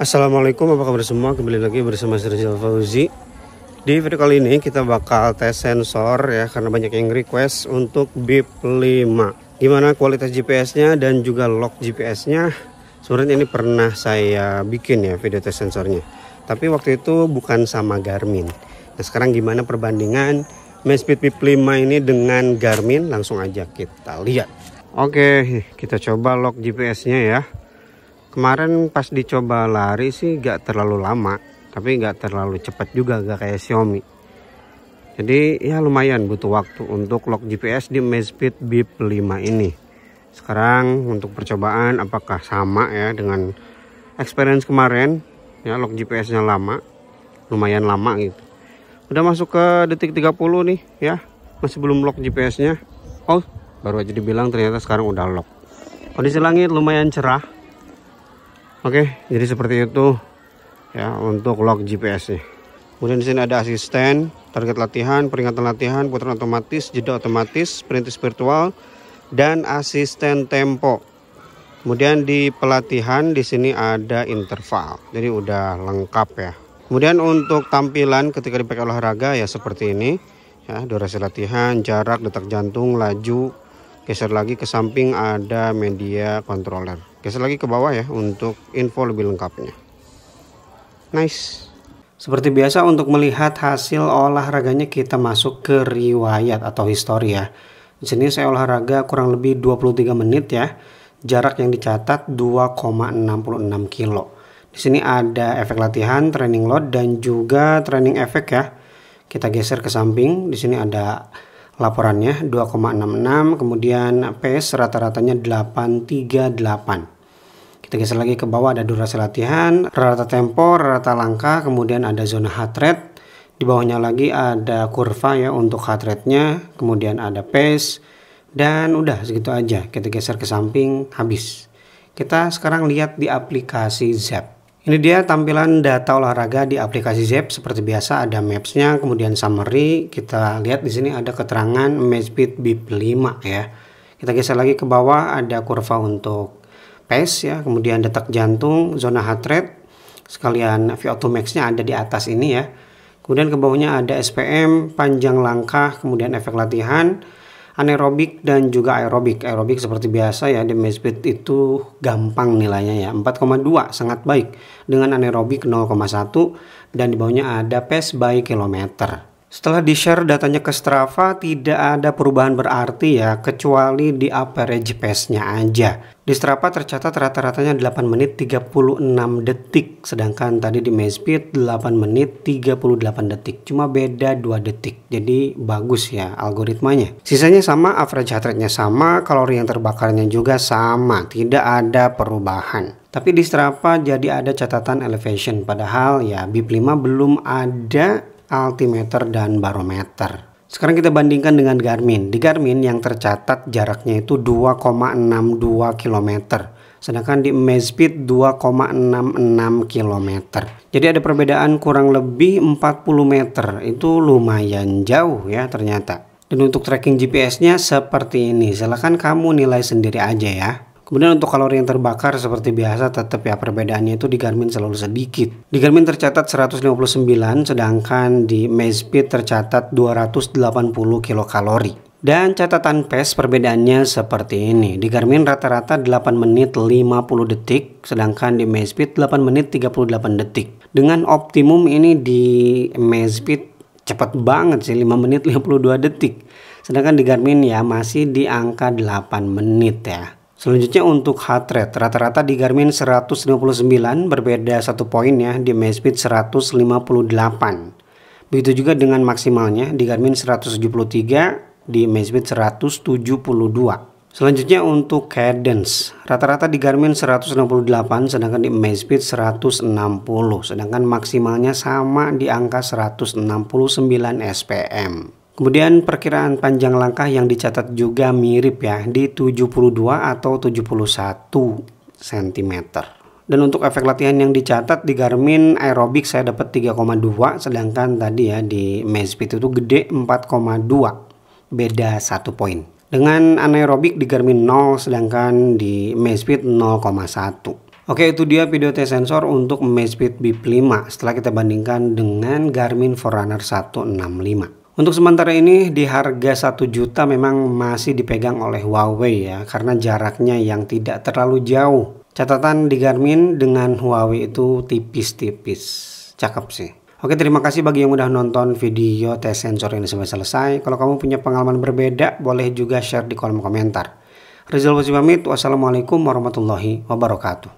Assalamualaikum apa kabar semua kembali lagi bersama Rizal Fauzi di video kali ini kita bakal tes sensor ya karena banyak yang request untuk BIP 5 gimana kualitas GPS nya dan juga lock GPS nya sebenarnya ini pernah saya bikin ya video tes sensornya tapi waktu itu bukan sama Garmin nah sekarang gimana perbandingan Mespeed BIP 5 ini dengan Garmin langsung aja kita lihat Oke kita coba lock GPS nya ya kemarin pas dicoba lari sih gak terlalu lama tapi gak terlalu cepat juga gak kayak Xiaomi jadi ya lumayan butuh waktu untuk lock GPS di Mazfit Bip 5 ini sekarang untuk percobaan apakah sama ya dengan experience kemarin ya lock GPS nya lama lumayan lama gitu udah masuk ke detik 30 nih ya masih belum lock GPS nya oh baru aja dibilang ternyata sekarang udah lock kondisi langit lumayan cerah Oke, jadi seperti itu ya untuk lock GPS-nya. Kemudian di sini ada asisten, target latihan, peringatan latihan, putaran otomatis, jeda otomatis, perintis virtual, dan asisten tempo. Kemudian di pelatihan di sini ada interval. Jadi udah lengkap ya. Kemudian untuk tampilan ketika dipakai olahraga ya seperti ini. Ya, durasi latihan, jarak, detak jantung, laju, geser lagi ke samping ada media controller. Geser lagi ke bawah ya untuk info lebih lengkapnya. Nice. Seperti biasa untuk melihat hasil olahraganya kita masuk ke riwayat atau histori ya. Di sini saya olahraga kurang lebih 23 menit ya. Jarak yang dicatat 2,66 kilo. Di sini ada efek latihan, training load dan juga training efek ya. Kita geser ke samping. Di sini ada laporannya 2,66 kemudian PS rata-ratanya 838 kita geser lagi ke bawah ada durasi latihan rata tempo rata langkah kemudian ada zona heart rate di bawahnya lagi ada kurva ya untuk heart rate-nya kemudian ada pace dan udah segitu aja kita geser ke samping habis kita sekarang lihat di aplikasi Zap ini dia tampilan data olahraga di aplikasi Zep seperti biasa ada maps-nya, kemudian summary. Kita lihat di sini ada keterangan match speed bip 5 ya. Kita geser lagi ke bawah ada kurva untuk pace ya, kemudian detak jantung, zona heart rate. Sekalian VO2 max-nya ada di atas ini ya. Kemudian ke bawahnya ada SPM, panjang langkah, kemudian efek latihan, anaerobik dan juga aerobik. Aerobik seperti biasa ya di Mesbit itu gampang nilainya ya 4,2 sangat baik dengan anaerobik 0,1 dan di bawahnya ada pace by kilometer. Setelah di-share datanya ke Strava, tidak ada perubahan berarti ya, kecuali di average pace-nya aja. Di Strava tercatat rata-ratanya 8 menit 36 detik, sedangkan tadi di Mespeed 8 menit 38 detik. Cuma beda 2 detik, jadi bagus ya algoritmanya. Sisanya sama, average heart rate-nya sama, kalori yang terbakarnya juga sama, tidak ada perubahan. Tapi di Strava jadi ada catatan elevation padahal ya BIP5 belum ada altimeter, dan barometer. Sekarang kita bandingkan dengan Garmin. Di Garmin yang tercatat jaraknya itu 2,62 km. Sedangkan di Amazfit 2,66 km. Jadi ada perbedaan kurang lebih 40 meter. Itu lumayan jauh ya ternyata. Dan untuk tracking GPS-nya seperti ini. Silahkan kamu nilai sendiri aja ya. Kemudian untuk kalori yang terbakar seperti biasa tetap ya perbedaannya itu di Garmin selalu sedikit. Di Garmin tercatat 159 sedangkan di Mazfit tercatat 280 kilokalori. Dan catatan PES perbedaannya seperti ini. Di Garmin rata-rata 8 menit 50 detik, sedangkan di Mazfit 8 menit 38 detik. Dengan optimum ini di Mazfit cepat banget sih 5 menit 52 detik. Sedangkan di Garmin ya masih di angka 8 menit ya. Selanjutnya untuk heart rate, rata-rata di Garmin 159 berbeda satu poin ya di Amazfit 158. Begitu juga dengan maksimalnya di Garmin 173, di Amazfit 172. Selanjutnya untuk cadence, rata-rata di Garmin 168 sedangkan di Amazfit 160, sedangkan maksimalnya sama di angka 169 SPM. Kemudian perkiraan panjang langkah yang dicatat juga mirip ya di 72 atau 71 cm. Dan untuk efek latihan yang dicatat di Garmin aerobik saya dapat 3,2 sedangkan tadi ya di Mazfit itu gede 4,2 beda 1 poin. Dengan anaerobik di Garmin 0 sedangkan di Mazfit 0,1. Oke itu dia video tes sensor untuk Mazfit Bip 5 setelah kita bandingkan dengan Garmin Forerunner 165. Untuk sementara ini di harga 1 juta memang masih dipegang oleh Huawei ya karena jaraknya yang tidak terlalu jauh. Catatan di Garmin dengan Huawei itu tipis-tipis. Cakep sih. Oke terima kasih bagi yang udah nonton video tes sensor ini sampai selesai. Kalau kamu punya pengalaman berbeda boleh juga share di kolom komentar. Rizal Wasi pamit. Wassalamualaikum warahmatullahi wabarakatuh.